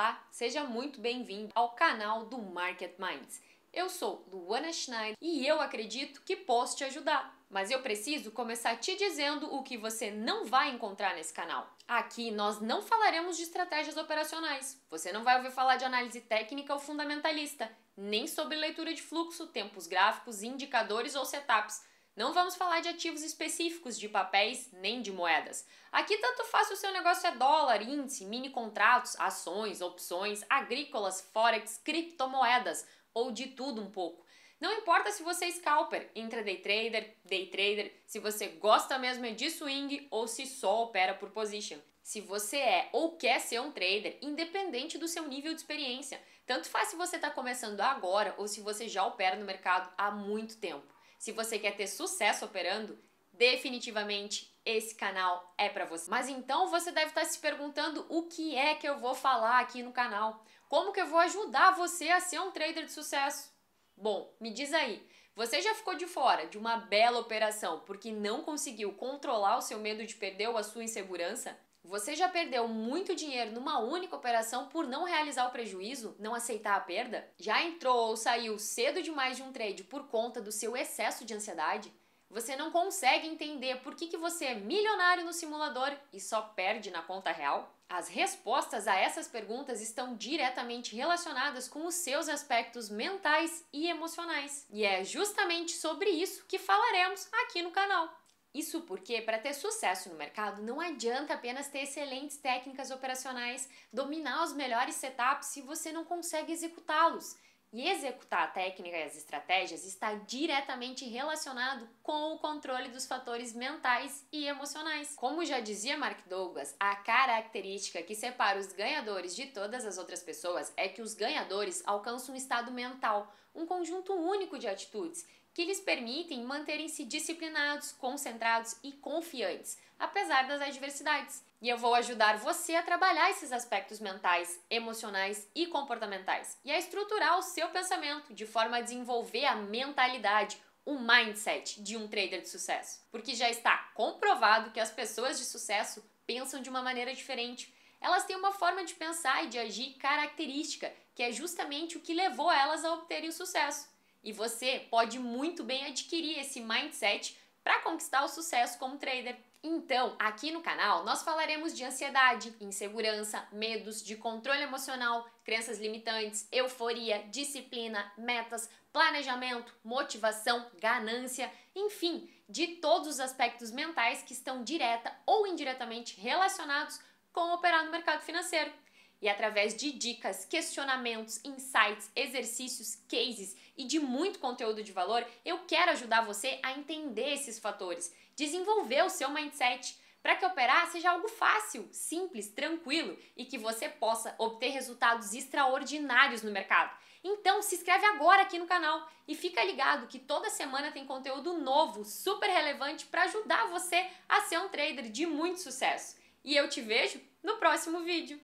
Olá, seja muito bem-vindo ao canal do Market Minds. Eu sou Luana Schneider e eu acredito que posso te ajudar. Mas eu preciso começar te dizendo o que você não vai encontrar nesse canal. Aqui nós não falaremos de estratégias operacionais. Você não vai ouvir falar de análise técnica ou fundamentalista, nem sobre leitura de fluxo, tempos gráficos, indicadores ou setups. Não vamos falar de ativos específicos de papéis nem de moedas. Aqui tanto faz se o seu negócio é dólar, índice, mini contratos, ações, opções, agrícolas, forex, criptomoedas ou de tudo um pouco. Não importa se você é scalper, intraday trader, day trader, se você gosta mesmo é de swing ou se só opera por position. Se você é ou quer ser um trader, independente do seu nível de experiência, tanto faz se você está começando agora ou se você já opera no mercado há muito tempo. Se você quer ter sucesso operando, definitivamente esse canal é para você. Mas então você deve estar tá se perguntando o que é que eu vou falar aqui no canal? Como que eu vou ajudar você a ser um trader de sucesso? Bom, me diz aí, você já ficou de fora de uma bela operação porque não conseguiu controlar o seu medo de perder ou a sua insegurança? Você já perdeu muito dinheiro numa única operação por não realizar o prejuízo, não aceitar a perda? Já entrou ou saiu cedo demais de um trade por conta do seu excesso de ansiedade? Você não consegue entender por que, que você é milionário no simulador e só perde na conta real? As respostas a essas perguntas estão diretamente relacionadas com os seus aspectos mentais e emocionais. E é justamente sobre isso que falaremos aqui no canal. Isso porque, para ter sucesso no mercado, não adianta apenas ter excelentes técnicas operacionais, dominar os melhores setups se você não consegue executá-los. E executar a técnica e as estratégias está diretamente relacionado com o controle dos fatores mentais e emocionais. Como já dizia Mark Douglas, a característica que separa os ganhadores de todas as outras pessoas é que os ganhadores alcançam um estado mental, um conjunto único de atitudes que lhes permitem manterem-se disciplinados, concentrados e confiantes, apesar das adversidades. E eu vou ajudar você a trabalhar esses aspectos mentais, emocionais e comportamentais e a estruturar o seu pensamento de forma a desenvolver a mentalidade, o mindset de um trader de sucesso. Porque já está comprovado que as pessoas de sucesso pensam de uma maneira diferente. Elas têm uma forma de pensar e de agir característica, que é justamente o que levou elas a obterem o sucesso. E você pode muito bem adquirir esse mindset para conquistar o sucesso como trader. Então, aqui no canal nós falaremos de ansiedade, insegurança, medos, de controle emocional, crenças limitantes, euforia, disciplina, metas, planejamento, motivação, ganância, enfim, de todos os aspectos mentais que estão direta ou indiretamente relacionados com operar no mercado financeiro. E através de dicas, questionamentos, insights, exercícios, cases e de muito conteúdo de valor, eu quero ajudar você a entender esses fatores, desenvolver o seu mindset para que operar seja algo fácil, simples, tranquilo e que você possa obter resultados extraordinários no mercado. Então, se inscreve agora aqui no canal e fica ligado que toda semana tem conteúdo novo, super relevante para ajudar você a ser um trader de muito sucesso. E eu te vejo no próximo vídeo.